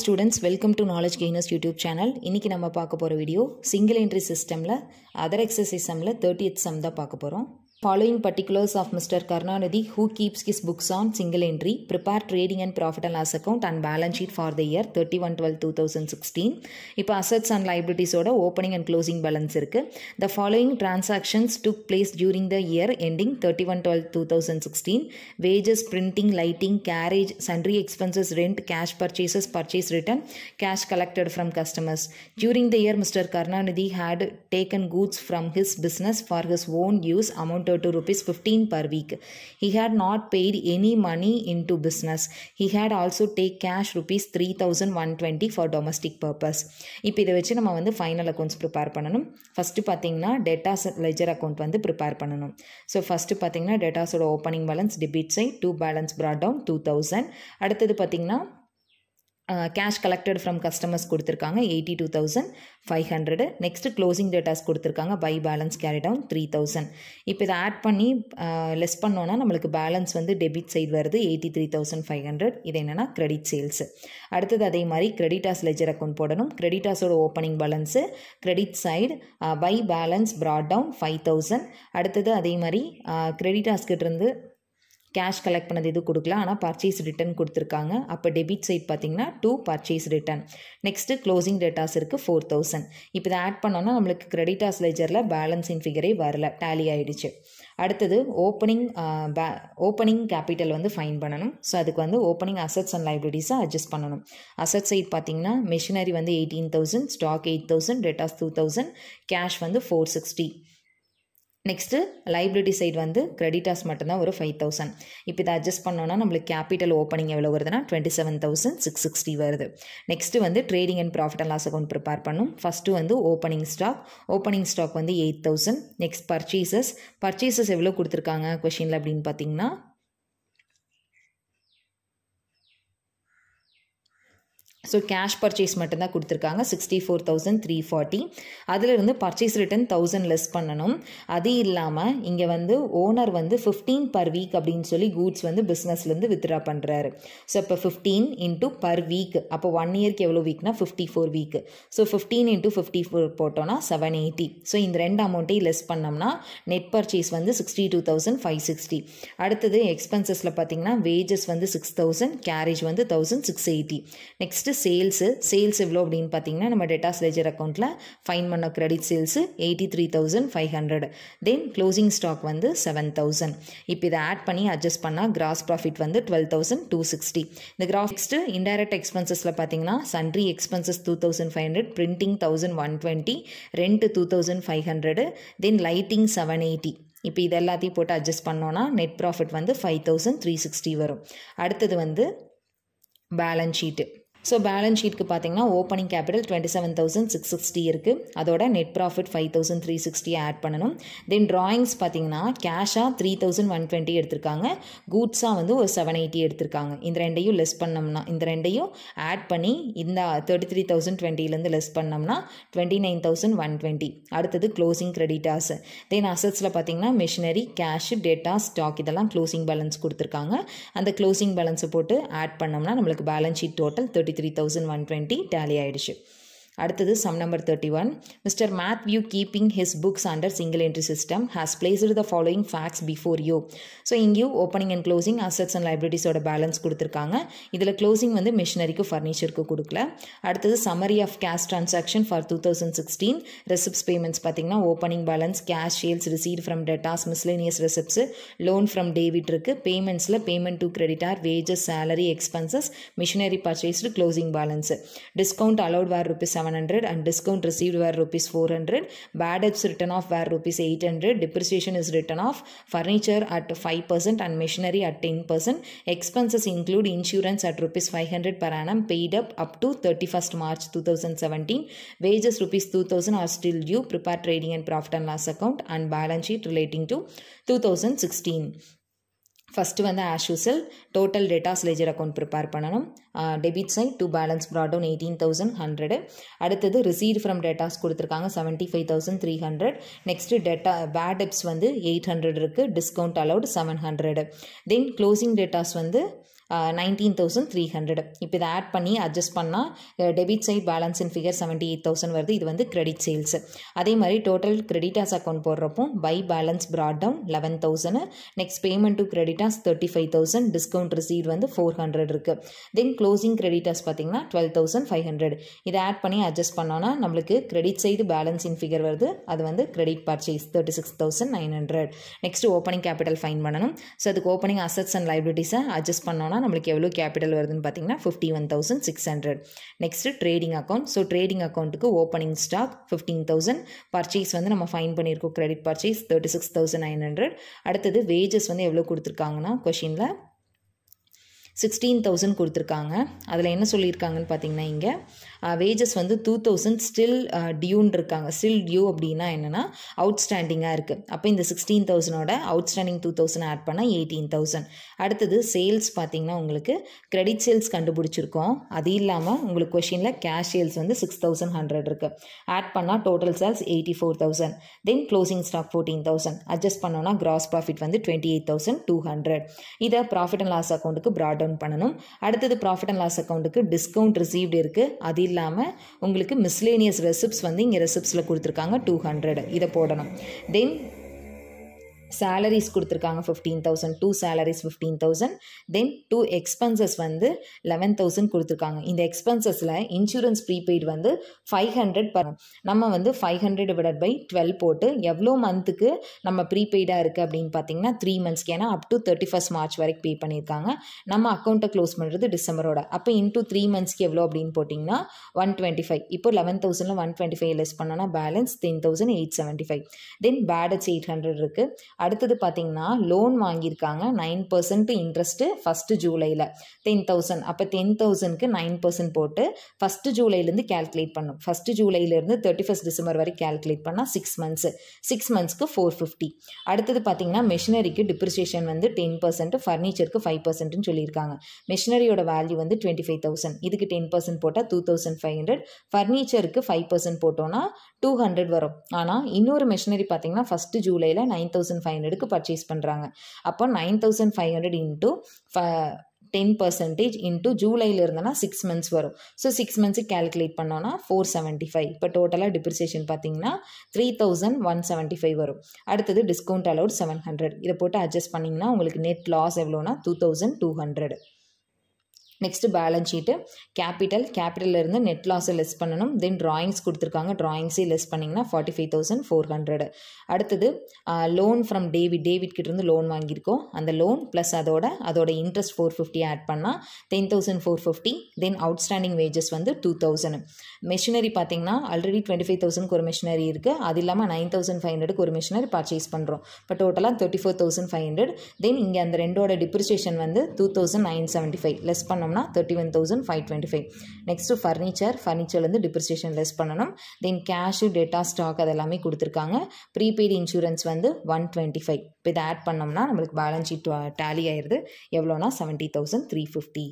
Students welcome to knowledge gainers YouTube channel இன்றைக்கி நம்ம பார்க்க போகிற வீடியோ சிங்கிள் என்ட்ரி சிஸ்டமில் அதர் எக்ஸசைஸ் சம்மில் தேர்ட்டி எத் சம் தான் பார்க்க போகிறோம் Following particulars of Mr. Karnanadi, who keeps his books on single entry, prepare trading and profit and loss account and balance sheet for the year 31-12-2016. இப்போ assets and liabilities order opening and closing balance The following transactions took place during the year ending 31-12-2016. Wages, printing, lighting, carriage, sundry expenses, rent, cash purchases, purchase return, cash collected from customers. During the year, Mr. Karnanadi had taken goods from his business for his own use amount two per week rupees had not week. Any had in paid business money had also take cash also three thousand one twenty for domestic purpose இப்போ இதை வச்சு நம்ம வந்து final accounts prepare பண்ணணும் first பார்த்தீங்கன்னா debtors ledger account வந்து prepare பண்ணணும் so first பார்த்தீங்கன்னா டேட்டாஸோட opening balance debit side to balance brought down two thousand அடுத்தது பார்த்தீங்கன்னா கேஷ் கலெக்டட் ஃப்ரம் கஸ்டமர்ஸ் கொடுத்துருக்காங்க eighty two thousand five hundred next closing debtors கொடுத்துருக்காங்க by balance carry down three thousand இப்போ இதை add பண்ணி less பண்ணோன்னா நம்மளுக்கு பேலன்ஸ் வந்து டெபிட் சைடு வருது eighty three thousand five hundred இது என்னென்னா கிரெடிட் சேல்ஸு அடுத்தது அதே மாதிரி கிரெடிட்டாஸ் லெஜர் அக்கௌண்ட் போடணும் கிரெடிட்டாஸோட opening balance credit side by balance brought down five thousand அடுத்தது அதே மாதிரி கிரெடிட்டாஸ்கிட்ட இருந்து கேஷ் கலெக்ட் பண்ணது இது கொடுக்கல ஆனால் பர்ச்சேஸ் ரிட்டர்ன் கொடுத்துருக்காங்க அப்போ டெபிட் சைட் பார்த்திங்கன்னா to purchase return next closing debtors இருக்குது ஃபோர் தௌசண்ட் இப்போ இதை ஆட் பண்ணோன்னா நம்மளுக்கு கிரெடிட்டாஸ் லெஜரில் பேலன்ஸிங் ஃபிகரே வரல டேலி ஆகிடுச்சு அடுத்தது ஓப்பனிங் பே ஓப்பனிங் கேபிட்டல் வந்து ஃபைன் பண்ணணும் ஸோ அதுக்கு வந்து ஓப்பனிங் அசட்ஸ் அண்ட் லைப்ரரிஸை அட்ஜஸ்ட் பண்ணணும் அசட் சைட் பார்த்தீங்கன்னா மிஷினரி வந்து eighteen thousand stock eight thousand debtors two thousand cash வந்து four sixty next liability side வந்து கிரெடிட்டாஸ் மட்டும்தான் ஒரு ஃபைவ் தௌசண்ட் இப்போ இதை அட்ஜஸ்ட் பண்ணோன்னா நம்மளுக்கு கேபிட்டல் ஓப்பனிங் எவ்வளோ வருதுன்னா twenty seven thousand six sixty வருது நெக்ஸ்ட்டு வந்து trading and profit and loss account prepare பண்ணும் ஃபஸ்ட்டு வந்து ஓப்பனிங் ஸ்டாக் ஓப்பனிங் ஸ்டாக் வந்து eight thousand next purchases purchases எவ்வளோ கொடுத்துருக்காங்க கொஷினில் அப்படின்னு பார்த்தீங்கன்னா ஸோ கேஷ் பர்ச்சேஸ் மட்டும்தான் கொடுத்துருக்காங்க sixty four thousand three forty அதிலிருந்து பர்ச்சேஸ் ரிட்டன் தௌசண்ட் லெஸ் பண்ணணும் அது இல்லாமல் இங்கே வந்து ஓனர் வந்து ஃபிஃப்டீன் பர் வீக் அப்படின்னு சொல்லி கூட்ஸ் வந்து பிஸ்னஸ்லேருந்து வித்ரா பண்ணுறாரு ஸோ இப்போ ஃபிஃப்டீன் இன்ட்டு பர் வீக் அப்போ ஒன் இயர்க்கு எவ்வளோ வீக்னா fifty four week so fifteen into fifty four போட்டோம்னா செவன் எயிட்டி ஸோ இந்த ரெண்டு அமௌண்ட்டையும் லெஸ் பண்ணோம்னா நெட் பர்ச்சேஸ் வந்து sixty two thousand five sixty அடுத்தது எக்ஸ்பென்சஸில் பார்த்தீங்கன்னா வேஜஸ் வந்து சிக்ஸ் தௌசண்ட் கேரேஜ் வந்து thousand six eighty next sales sales எவ்வளோ அப்படின்னு பார்த்தீங்கன்னா நம்ம டெட்டாஸ் லெஜர் அக்கௌண்ட்டில் ஃபைன் பண்ண credit sales eighty three thousand five hundred then closing stock வந்து செவன் தௌசண்ட் இப்போ இதை ஆட் பண்ணி அட்ஜஸ்ட் பண்ணால் கிராஸ் ப்ராஃபிட் வந்து டுவெல் தௌசண்ட் டூ சிக்ஸ்டி இந்த கிராஃப் நெக்ஸ்ட்டு இன்டைரக்ட் எக்ஸ்பென்சஸில் பார்த்தீங்கன்னா sundry expenses two thousand five hundred printing thousand one twenty rent two thousand five hundred then lighting seven eighty இப்போ இது எல்லாத்தையும் போட்டு அட்ஜஸ்ட் பண்ணோன்னா நெட் ப்ராஃபிட் வந்து ஃபைவ் தௌசண்ட் த்ரீ சிக்ஸ்டி வரும் அடுத்தது வந்து பேலன்ஸ் ஷீட்டு ஸோ பேலன்ஸ் ஷீட்க்கு பார்த்தீங்கன்னா opening capital twenty seven thousand six sixty இருக்குது அதோட net profit five thousand three sixty add பண்ணணும் தென் ட்ராயிங்ஸ் பார்த்தீங்கன்னா கேஷாக த்ரீ தௌசண்ட் ஒன் டுவெண்ட்டி எடுத்திருக்காங்க கூட்ஸாக வந்து ஒரு செவன் எயிட்டி எடுத்திருக்காங்க இந்த ரெண்டையும் லெஸ் பண்ணோம்னா இந்த ரெண்டையும் ஆட் பண்ணி இந்த தேர்ட்டி த்ரீ தௌசண்ட் டுவெண்ட்டிலேருந்து லெஸ் பண்ணோம்னா twenty nine thousand one twenty அடுத்தது க்ளோசிங் கிரெடிட்டாஸ் தென் அசட்ஸில் பார்த்தீங்கன்னா மிஷினரி கேஷு டேட்டா ஸ்டாக் இதெல்லாம் க்ளோசிங் பேலன்ஸ் கொடுத்துருக்காங்க அந்த க்ளோசிங் பேலன்ஸை போட்டு ஆட் பண்ணோம்னா நம்மளுக்கு balance sheet total thirty three thousand one twenty tally ஆகிடுச்சு அடுத்தது sum number thirty one Mr Matthew keeping his books under single entry system has placed the following facts before you so இங்கேயும் opening and closing assets and லைப்ரரிஸோட balance கொடுத்துருக்காங்க இதில் closing வந்து மிஷினரிக்கு ஃபர்னிச்சருக்கு கொடுக்கல அடுத்தது summary of cash transaction for two thousand sixteen receipts payments பார்த்தீங்கன்னா opening balance cash sales receive from debtors miscellaneous receipts loan from David இருக்குது பேமெண்ட்ஸில் payment to creditor wages salary expenses machinery purchased closing balance discount allowed were rupees seven 700 and discount received were rupees 400. Bad debts written off were rupees 800. Depreciation is written off. Furniture at 5% and machinery at 10%. Expenses include insurance at rupees 500 per annum paid up up to 31st March 2017. Wages rupees 2000 are still due. Prepare trading and profit and loss account and balance sheet relating to 2016. First வந்து ஆஷ்யூசல் total debtors ledger account prepare பண்ணணும் debit side to balance brought down eighteen thousand hundred அடுத்தது receive from debtors கொடுத்துருக்காங்க seventy five thousand three hundred next debtor bad debts வந்து eight hundred இருக்குது discount allowed seven hundred then closing debtors வந்து nineteen thousand three hundred இப்போ இதை add பண்ணி adjust பண்ணால் debit side balance in figure seventy eight thousand வருது இது வந்து கிரெடிட் சேல்ஸ் அதே மாதிரி டோட்டல் கிரெடிட்டாஸ் அக்கௌண்ட் போடுறப்போ by balance brought down eleven thousand next payment to கிரெடிட்டாஸ் thirty five thousand discount receive வந்து ஃபோர் ஹண்ட்ரட் இருக்குது தென் க்ளோசிங் கிரெடிட்டாஸ் பார்த்தீங்கன்னா டுவெல் தௌசண்ட் ஃபைவ் ஹண்ட்ரட் இதை ஆட் பண்ணி அட்ஜஸ்ட் பண்ணோன்னா நம்மளுக்கு credit side balance in figure வருது அது வந்து credit purchase thirty six thousand nine hundred next opening capital find பண்ணணும் ஸோ அதுக்கு ஓப்பனிங் அசட்ஸ் அண்ட் லைபிலிட்டிஸை அட்ஜஸ்ட் பண்ணோன்னா போனால் நம்மளுக்கு எவ்வளோ கேபிட்டல் வருதுன்னு பார்த்தீங்கன்னா fifty one thousand six hundred next trading account so trading அக்கௌண்ட்டுக்கு opening stock fifteen thousand purchase வந்து நம்ம ஃபைன் பண்ணியிருக்கோம் credit purchase thirty six thousand nine hundred அடுத்தது வேஜஸ் வந்து எவ்வளோ கொடுத்துருக்காங்கன்னா கொஷினில் சிக்ஸ்டீன் தௌசண்ட் கொடுத்துருக்காங்க அதில் என்ன சொல்லியிருக்காங்கன்னு பார்த்தீங்கன்னா இங்கே வேஜஸ் வந்து டூ தௌசண்ட் ஸ்டில் டியூன் இருக்காங்க ஸ்டில் டியூ அப்படின்னா என்னென்னா அவுட்ஸ்டாண்டிங்காக இருக்குது அப்போ இந்த சிக்ஸ்டீன் தௌசண்டோட அவுட்ஸ்டாண்டிங் டூ தௌசண்ட் ஆட் பண்ணால் எயிட்டீன் தௌசண்ட் அடுத்தது சேல்ஸ் பார்த்தீங்கன்னா உங்களுக்கு கிரெடிட் சேல்ஸ் கண்டுபிடிச்சிருக்கோம் அது இல்லாமல் உங்களுக்கு கொஷினில் கேஷ் சேல்ஸ் வந்து சிக்ஸ் தௌசண்ட் ஹண்ட்ரட் இருக்குது ஆட் பண்ணால் total sales eighty four thousand then closing stock fourteen thousand adjust பண்ணோன்னா கிராஸ் ப்ராஃபிட் வந்து twenty eight thousand two hundred இதை ப்ராஃபிட் அண்ட் லாஸ் அக்கௌண்ட்டுக்கு ப்ராட் டவுன் பண்ணணும் அடுத்தது ப்ராஃபிட் அண்ட் லாஸ் அக்கௌண்ட்டுக்கு டிஸ்கவுண்ட் ரிசீவ்டு இருக்குது அது இல்லாமல் உங்களுக்கு மிஸ்லேனியஸ் ரெசிப்ட்ஸ் வந்து இங்கே ரெசிப்ட்ஸில் கொடுத்துருக்காங்க டூ ஹண்ட்ரட் இதை போடணும் தென் சேலரிஸ் கொடுத்துருக்காங்க fifteen thousand to salaries fifteen thousand then to expenses வந்து லெவன் தௌசண்ட் கொடுத்துருக்காங்க இந்த எக்ஸ்பென்சஸில் இன்சூரன்ஸ் ப்ரீபெய்டு வந்து ஃபைவ் ஹண்ட்ரட் பர் நம்ம வந்து five hundred divide by twelve போட்டு எவ்வளோ மந்த்துக்கு நம்ம ப்ரீபெய்டாக இருக்குது அப்படின்னு பார்த்தீங்கன்னா த்ரீ மந்த்ஸ்க்கு ஏன்னா up to thirty first March வரைக்கும் பே பண்ணியிருக்காங்க நம்ம அக்கௌண்ட்டை க்ளோஸ் பண்ணுறது டிசம்பரோட அப்போ இன்டூ த்ரீ மந்த்ஸ்க்கு எவ்வளோ அப்படின்னு போட்டிங்கன்னா ஒன் டுவெண்ட்டி ஃபைவ் இப்போ லெவன் தௌசண்டில் ஒன் டுவெண்ட்டி ஃபைவ் லெஸ் பண்ணோன்னா balance ten thousand eight seventy five then bad debts eight hundred இருக்குது அடுத்தது பார்த்திங்கன்னா லோன் வாங்கியிருக்காங்க நைன் பர்சன்ட் இன்ட்ரெஸ்ட்டு ஃபஸ்ட்டு ஜூலையில் டென் தௌசண்ட் அப்போ டென் தௌசண்ட்க்கு நைன் பர்சன்ட் போட்டு ஃபஸ்ட்டு ஜூலைலேருந்து கேல்குலேட் பண்ணும் ஃபஸ்ட்டு ஜூலையிலேருந்து தேர்ட்டி ஃபஸ்ட் டிசம்பர் வரை கேல்குலேட் பண்ணால் சிக்ஸ் மந்த்ஸு சிக்ஸ் மந்த்ஸ்க்கு ஃபோர் ஃபிஃப்டி அடுத்தது பார்த்தீங்கன்னா மிஷினரிக்கு டிப்ரிசியேஷன் வந்து டென் பர்சன்ட் ஃபர்னிச்சருக்கு ஃபைவ் பர்சன்ட்னு சொல்லியிருக்காங்க மிஷினரியோட வேல்யூ வந்து டுவெண்ட்டி ஃபைவ் தௌசண்ட் இதுக்கு டென் பர்சன்ட் போட்டால் டூ தௌசண்ட் ஃபைவ் ஹண்ட்ரட் ஃபர்னிச்சருக்கு ஃபைவ் பர்சன்ட் போட்டோன்னா டூ ஹண்ட்ரட் வரும் ஆனால் இன்னொரு மிஷினரி பார்த்தீங்கன்னா ஃபஸ்ட்டு ஜூலையில் நைன் தௌசண்ட் ஃபைவ் ஹண்ட்ரடுக்கு பர்ச்சேஸ் பண்ணுறாங்க அப்போ nine thousand five hundred into ten percentage into ஜூலையில் இருந்தனா சிக்ஸ் மந்த்ஸ் வரும் ஸோ சிக்ஸ் மந்த்ஸுக்கு கேல்குலேட் பண்ணோன்னா ஃபோர் செவன்ட்டி ஃபைவ் இப்போ டோட்டலாக டிப்ரிசியேஷன் பார்த்தீங்கன்னா three thousand one seventy five வரும் அடுத்தது டிஸ்கவுண்ட் அலவுட் செவன் ஹண்ட்ரட் இதை போட்டு அட்ஜஸ்ட் பண்ணிங்கன்னா உங்களுக்கு நெட் லாஸ் எவ்வளோனா two thousand two hundred next balance sheet capital இருந்து நெட் லாஸை லெஸ் பண்ணணும் தென் ட்ராயிங்ஸ் கொடுத்துருக்காங்க ட்ராயிங்ஸே லெஸ் பண்ணிங்கன்னா forty five thousand four hundred அடுத்தது லோன் ஃப்ரம் டேவிட் டேவிட் கிட்டேருந்து லோன் வாங்கியிருக்கோம் அந்த லோன் ப்ளஸ் அதோட அதோட இன்ட்ரெஸ்ட் ஃபோர் ஃபிஃப்டி ஆட் பண்ணால் ten thousand four fifty then outstanding wages வந்து டூ தௌசண்ட் மிஷினரி பார்த்தீங்கன்னா ஆல்ரெடி டுவெண்ட்டி ஃபைவ் தௌசண்ட்க்கு ஒரு மிஷினரி இருக்குது அது இல்லாமல் நைன் தௌசண்ட் ஃபைவ் ஹண்ட்ரடுக்கு ஒரு மிஷினரி பர்ச்சேஸ் பண்ணுறோம் இப்போ டோட்டலாக thirty four thousand five hundred then இங்கே அந்த ரெண்டோட டிப்ரிசியேஷன் வந்து two thousand nine seventy five less பண்ண பண்ணோம்னா thirty one thousand five twenty five next furniture ஃபர்னிச்சர்லேருந்து டிப்ரிசியேஷன் லெஸ் பண்ணணும் தென் கேஷு டேட்டா ஸ்டாக் அதெல்லாமே கொடுத்துருக்காங்க ப்ரீபெய்டு இன்சூரன்ஸ் வந்து ஒன் டுவெண்ட்டி ஃபைவ் இப்போ இதை ஆட் பண்ணோம்னா நம்மளுக்கு பேலன்ஸ் ஷீட் டேலி ஆயிடுது எவ்வளோனா செவன்ட்டி தௌசண்ட் த்ரீ ஃபிஃப்டி